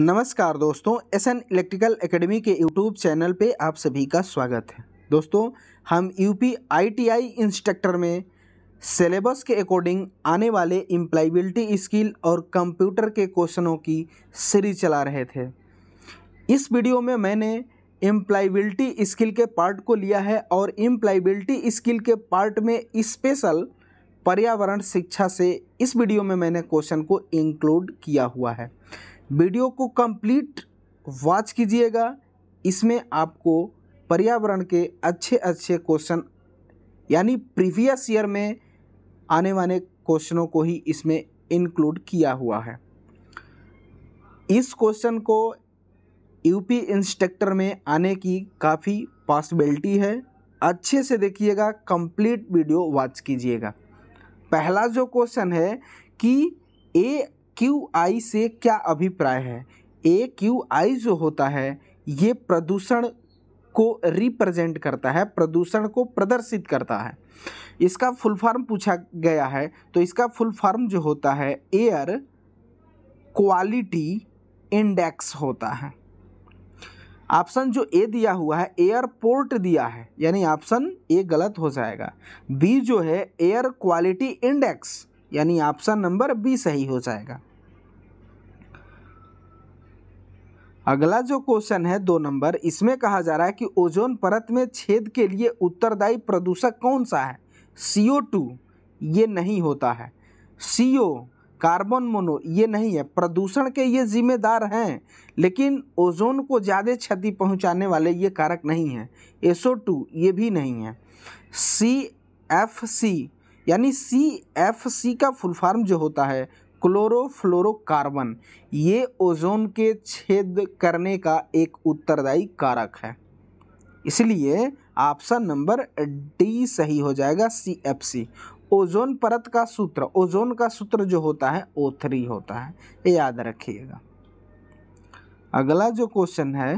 नमस्कार दोस्तों S N electrical academy के यूट्यूब चैनल पे आप सभी का स्वागत है दोस्तों हम यूपी आईटीआई इंस्ट्रक्टर में सिलेबस के अकॉर्डिंग आने वाले इम्प्लाइबिलिटी स्किल और कंप्यूटर के क्वेश्चनों की सीरीज चला रहे थे इस वीडियो में मैंने इम्प्लाइबिलिटी स्किल के पार्ट को लिया है और इम्प्लाइबिलिटी स्किल के पार्ट में स्पेशल पर्यावरण शिक्षा से इस वीडियो में मैंने क्वेश्चन को इंक्लूड किया हुआ है वीडियो को कंप्लीट वॉच कीजिएगा इसमें आपको पर्यावरण के अच्छे अच्छे क्वेश्चन यानी प्रीवियस ईयर में आने वाले क्वेश्चनों को ही इसमें इंक्लूड किया हुआ है इस क्वेश्चन को यूपी इंस्ट्रक्टर में आने की काफ़ी पॉसिबिलिटी है अच्छे से देखिएगा कंप्लीट वीडियो वॉच कीजिएगा पहला जो क्वेश्चन है कि ए क्यू आई से क्या अभिप्राय है ए क्यू आई जो होता है ये प्रदूषण को रिप्रेजेंट करता है प्रदूषण को प्रदर्शित करता है इसका फुल फॉर्म पूछा गया है तो इसका फुल फॉर्म जो होता है एयर क्वालिटी इंडेक्स होता है ऑप्शन जो ए दिया हुआ है एयरपोर्ट दिया है यानी ऑप्शन ए गलत हो जाएगा बी जो है एयर क्वालिटी इंडेक्स यानी ऑप्शन नंबर बी सही हो जाएगा अगला जो क्वेश्चन है दो नंबर इसमें कहा जा रहा है कि ओजोन परत में छेद के लिए उत्तरदायी प्रदूषक कौन सा है सी ओ टू ये नहीं होता है सी ओ कार्बन मोनो ये नहीं है प्रदूषण के ये जिम्मेदार हैं लेकिन ओजोन को ज़्यादा क्षति पहुंचाने वाले ये कारक नहीं हैं ओ टू ये भी नहीं है सी एफ सी यानी सी एफ सी का फुल फॉर्म जो होता है क्लोरोफ्लोरोकार्बन ये ओजोन के छेद करने का एक उत्तरदायी कारक है इसलिए ऑप्शन नंबर डी सही हो जाएगा सी एफ सी ओजोन परत का सूत्र ओजोन का सूत्र जो होता है ओ थ्री होता है ये याद रखिएगा अगला जो क्वेश्चन है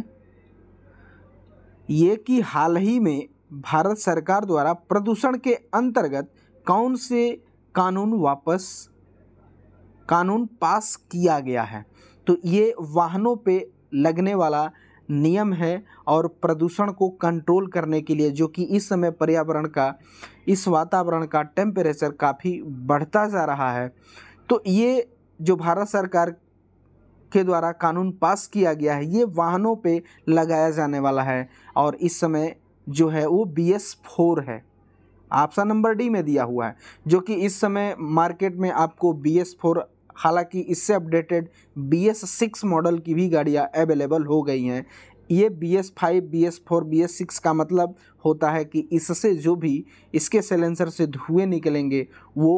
ये कि हाल ही में भारत सरकार द्वारा प्रदूषण के अंतर्गत कौन से कानून वापस कानून पास किया गया है तो ये वाहनों पे लगने वाला नियम है और प्रदूषण को कंट्रोल करने के लिए जो कि इस समय पर्यावरण का इस वातावरण का टेम्परेचर काफ़ी बढ़ता जा रहा है तो ये जो भारत सरकार के द्वारा कानून पास किया गया है ये वाहनों पे लगाया जाने वाला है और इस समय जो है वो बी एस फोर है ऑप्शन नंबर डी में दिया हुआ है जो कि इस समय मार्केट में आपको बी एस फोर हालांकि इससे updated B S six model की भी गाड़ियाँ अवेलेबल हो गई हैं ये B S five B S four B S six का मतलब होता है कि इससे जो भी इसके सेलेंसर से धुएँ निकलेंगे वो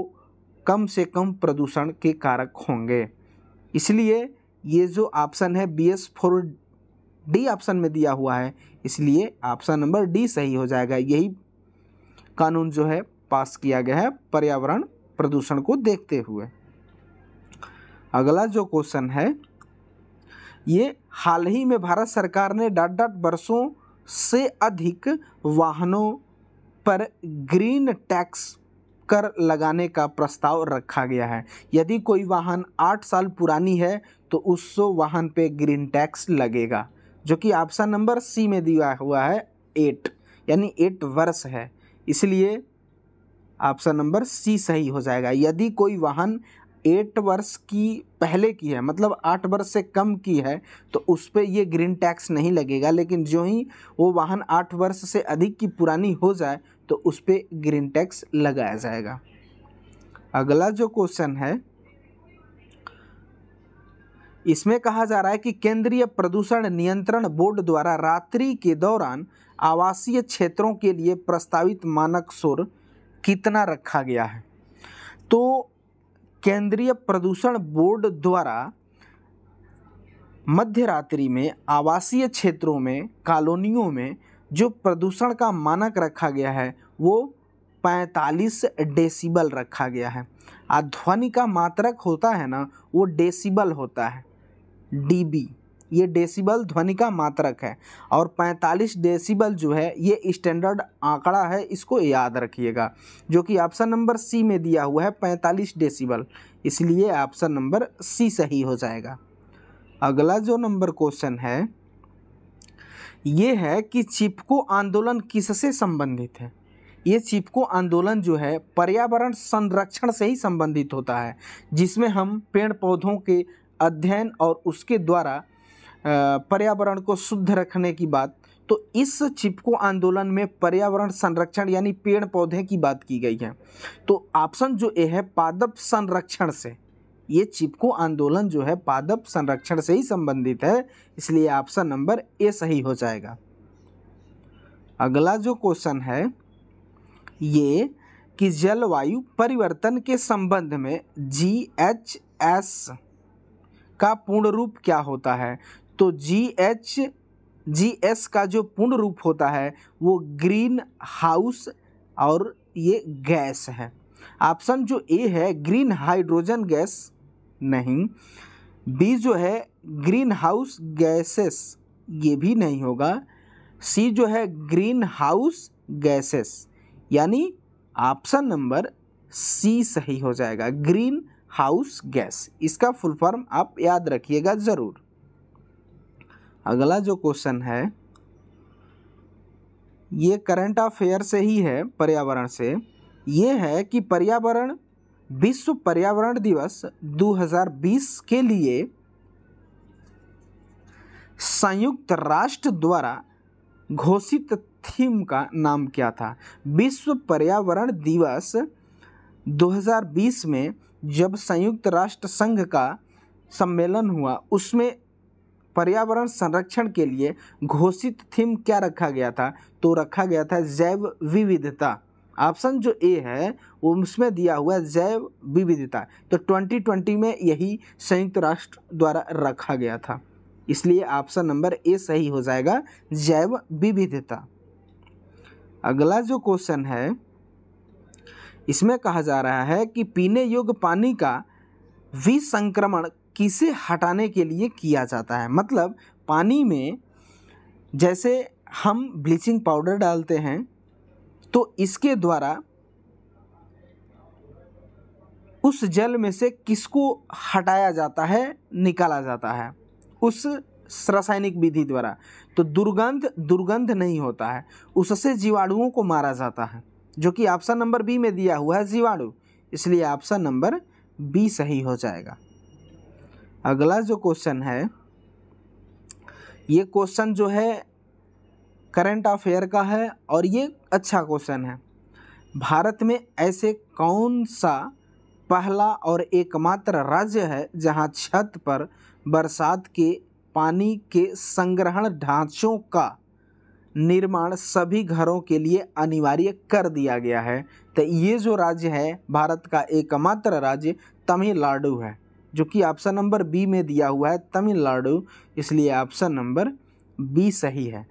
कम से कम प्रदूषण के कारक होंगे इसलिए ये जो ऑप्शन है B S four D option में दिया हुआ है इसलिए ऑप्शन नंबर डी सही हो जाएगा यही कानून जो है पास किया गया है पर्यावरण प्रदूषण को देखते हुए अगला जो क्वेश्चन है ये हाल ही में भारत सरकार ने डॉट डॉट वर्षों से अधिक वाहनों पर ग्रीन टैक्स कर लगाने का प्रस्ताव रखा गया है यदि कोई वाहन आठ साल पुरानी है तो उस वाहन पे ग्रीन टैक्स लगेगा जो कि ऑप्शन नंबर सी में दिया हुआ है एट यानी एट वर्ष है इसलिए ऑप्शन नंबर सी सही हो जाएगा यदि कोई वाहन एट वर्ष की पहले की है मतलब आठ वर्ष से कम की है तो उस पर ये ग्रीन टैक्स नहीं लगेगा लेकिन जो ही वो वाहन आठ वर्ष से अधिक की पुरानी हो जाए तो उस पर ग्रीन टैक्स लगाया जाएगा अगला जो क्वेश्चन है इसमें कहा जा रहा है कि केंद्रीय प्रदूषण नियंत्रण बोर्ड द्वारा रात्रि के दौरान आवासीय क्षेत्रों के लिए प्रस्तावित मानक सुर कितना रखा गया है तो केंद्रीय प्रदूषण बोर्ड द्वारा मध्य रात्रि में आवासीय क्षेत्रों में कॉलोनियों में जो प्रदूषण का मानक रखा गया है वो 45 डेसिबल रखा गया है और ध्वनि का मात्रक होता है ना वो डेसिबल होता है डीबी ये डेसिबल ध्वनि का मात्रक है और 45 डेसिबल जो है ये स्टैंडर्ड आंकड़ा है इसको याद रखिएगा जो कि ऑप्शन नंबर सी में दिया हुआ है 45 डेसिबल इसलिए ऑप्शन नंबर सी सही हो जाएगा अगला जो नंबर क्वेश्चन है ये है कि चिपको आंदोलन किससे संबंधित है ये चिपको आंदोलन जो है पर्यावरण संरक्षण से ही संबंधित होता है जिसमें हम पेड़ पौधों के अध्ययन और उसके द्वारा पर्यावरण को शुद्ध रखने की बात तो इस चिपको आंदोलन में पर्यावरण संरक्षण यानी पेड़ पौधे की बात की गई है तो ऑप्शन जो ए है पादप संरक्षण से ये चिपको आंदोलन जो है पादप संरक्षण से ही संबंधित है इसलिए ऑप्शन नंबर ए सही हो जाएगा अगला जो क्वेश्चन है ये कि जलवायु परिवर्तन के संबंध में जी एच एस का पूर्ण रूप क्या होता है तो जी एच जी एस का जो पूर्ण रूप होता है वो ग्रीन हाउस और ये गैस है ऑप्शन जो ए है ग्रीन हाइड्रोजन गैस नहीं बी जो है ग्रीन हाउस गैसेस ये भी नहीं होगा सी जो है ग्रीन हाउस गैसेस यानी ऑप्शन नंबर सी सही हो जाएगा ग्रीन हाउस गैस इसका फुल फॉर्म आप याद रखिएगा ज़रूर अगला जो क्वेश्चन है ये करंट अफेयर से ही है पर्यावरण से ये है कि पर्यावरण विश्व पर्यावरण दिवस 2020 के लिए संयुक्त राष्ट्र द्वारा घोषित थीम का नाम क्या था विश्व पर्यावरण दिवस 2020 में जब संयुक्त राष्ट्र संघ का सम्मेलन हुआ उसमें पर्यावरण संरक्षण के लिए घोषित थीम क्या रखा गया था तो रखा गया था जैव विविधता ऑप्शन जो ए है वो उसमें दिया हुआ है जैव विविधता तो 2020 में यही संयुक्त राष्ट्र द्वारा रखा गया था इसलिए ऑप्शन नंबर ए सही हो जाएगा जैव विविधता अगला जो क्वेश्चन है इसमें कहा जा रहा है कि पीने योग्य पानी का विसंक्रमण किसे हटाने के लिए किया जाता है मतलब पानी में जैसे हम ब्लीचिंग पाउडर डालते हैं तो इसके द्वारा उस जल में से किसको हटाया जाता है निकाला जाता है उस रासायनिक विधि द्वारा तो दुर्गंध दुर्गंध नहीं होता है उससे जीवाणुओं को मारा जाता है जो कि ऑप्शन नंबर बी में दिया हुआ है जीवाणु इसलिए ऑप्शन नंबर बी सही हो जाएगा अगला जो क्वेश्चन है ये क्वेश्चन जो है करंट अफेयर का है और ये अच्छा क्वेश्चन है भारत में ऐसे कौन सा पहला और एकमात्र राज्य है जहां छत पर बरसात के पानी के संग्रहण ढांचों का निर्माण सभी घरों के लिए अनिवार्य कर दिया गया है तो ये जो राज्य है भारत का एकमात्र राज्य तमिलनाडु है जो कि ऑप्शन नंबर बी में दिया हुआ है तमिलनाडु इसलिए ऑप्शन नंबर बी सही है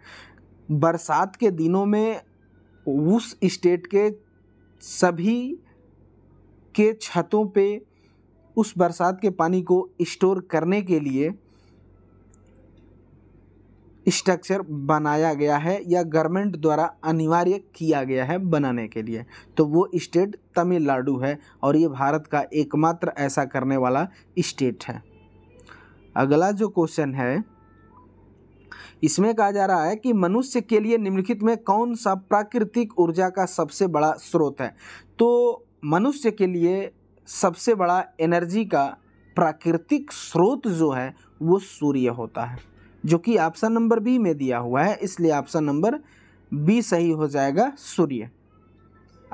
बरसात के दिनों में उस स्टेट के सभी के छतों पे उस बरसात के पानी को स्टोर करने के लिए स्ट्रक्चर बनाया गया है या गवर्नमेंट द्वारा अनिवार्य किया गया है बनाने के लिए तो वो स्टेट तमिलनाडु है और ये भारत का एकमात्र ऐसा करने वाला स्टेट है अगला जो क्वेश्चन है इसमें कहा जा रहा है कि मनुष्य के लिए निम्नलिखित में कौन सा प्राकृतिक ऊर्जा का सबसे बड़ा स्रोत है तो मनुष्य के लिए सबसे बड़ा एनर्जी का प्राकृतिक स्रोत जो है वो सूर्य होता है जो कि ऑप्शन नंबर बी में दिया हुआ है इसलिए ऑप्शन नंबर बी सही हो जाएगा सूर्य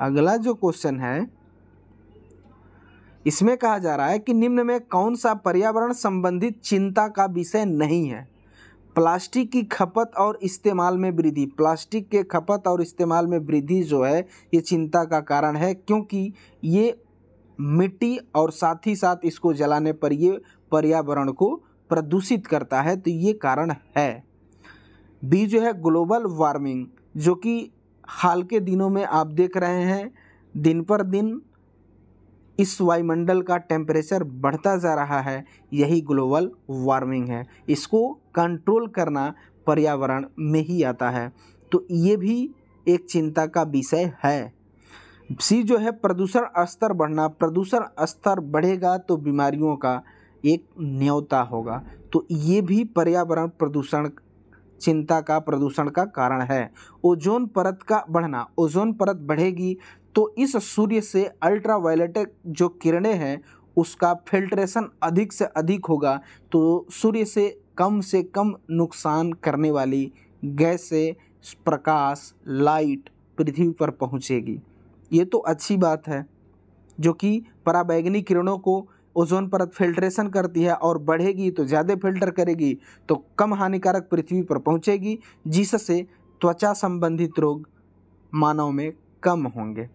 अगला जो क्वेश्चन है इसमें कहा जा रहा है कि निम्न में कौन सा पर्यावरण संबंधित चिंता का विषय नहीं है प्लास्टिक की खपत और इस्तेमाल में वृद्धि प्लास्टिक के खपत और इस्तेमाल में वृद्धि जो है ये चिंता का कारण है क्योंकि ये मिट्टी और साथ ही साथ इसको जलाने पर ये पर्यावरण को प्रदूषित करता है तो ये कारण है बी जो है ग्लोबल वार्मिंग जो कि हाल के दिनों में आप देख रहे हैं दिन पर दिन इस वायुमंडल का टेम्परेचर बढ़ता जा रहा है यही ग्लोबल वार्मिंग है इसको कंट्रोल करना पर्यावरण में ही आता है तो ये भी एक चिंता का विषय है सी जो है प्रदूषण स्तर बढ़ना प्रदूषण स्तर बढ़ेगा तो बीमारियों का एक न्योता होगा तो ये भी पर्यावरण प्रदूषण चिंता का प्रदूषण का कारण है ओजोन परत का बढ़ना ओजोन परत बढ़ेगी तो इस सूर्य से अल्ट्रावायलेट जो किरणें हैं उसका फिल्ट्रेशन अधिक से अधिक होगा तो सूर्य से कम से कम नुकसान करने वाली गैसें प्रकाश लाइट पृथ्वी पर पहुंचेगी ये तो अच्छी बात है जो कि पराबैगनी किरणों को ओजोन परत फिल्ट्रेशन करती है और बढ़ेगी तो ज़्यादा फिल्टर करेगी तो कम हानिकारक पृथ्वी पर पहुँचेगी जिससे त्वचा संबंधित रोग मानव में कम होंगे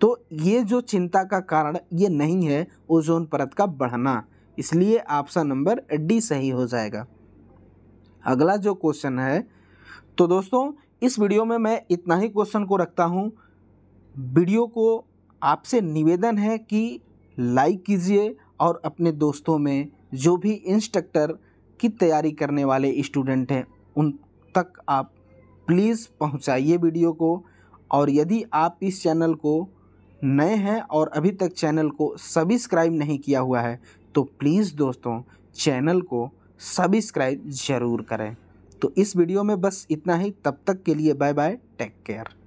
तो ये जो चिंता का कारण ये नहीं है ओजोन परत का बढ़ना इसलिए ऑप्शन नंबर डी सही हो जाएगा अगला जो क्वेश्चन है तो दोस्तों इस वीडियो में मैं इतना ही क्वेश्चन को रखता हूँ वीडियो को आपसे निवेदन है कि लाइक कीजिए और अपने दोस्तों में जो भी इंस्ट्रक्टर की तैयारी करने वाले स्टूडेंट हैं उन तक आप प्लीज़ पहुंचाइए वीडियो को और यदि आप इस चैनल को नए हैं और अभी तक चैनल को सब्सक्राइब नहीं किया हुआ है तो प्लीज़ दोस्तों चैनल को सब्सक्राइब ज़रूर करें तो इस वीडियो में बस इतना ही तब तक के लिए बाय बाय टेक केयर